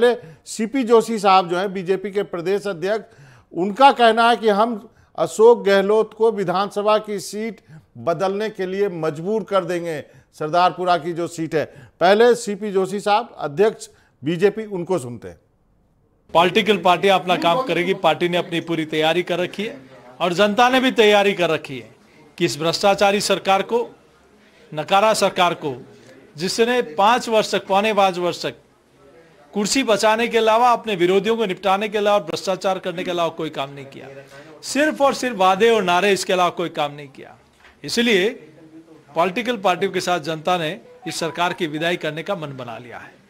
पहले सीपी जोशी साहब जो हैं बीजेपी के प्रदेश अध्यक्ष उनका कहना है कि हम अशोक गहलोत को विधानसभा की सीट बदलने के लिए मजबूर कर देंगे सरदारपुरा की जो सीट है पहले सीपी जोशी साहब अध्यक्ष बीजेपी उनको सुनते हैं पॉलिटिकल पार्टी अपना काम करेगी पार्टी ने अपनी पूरी तैयारी कर रखी है और जनता ने भी तैयारी कर रखी है कि इस भ्रष्टाचारी सरकार को नकारा सरकार को जिसने पांच वर्ष तक पौने पांच वर्ष तक कुर्सी बचाने के अलावा अपने विरोधियों को निपटाने के अलावा भ्रष्टाचार करने के अलावा कोई काम नहीं किया सिर्फ और सिर्फ वादे और नारे इसके अलावा कोई काम नहीं किया इसलिए पॉलिटिकल पार्टियों के साथ जनता ने इस सरकार की विदाई करने का मन बना लिया है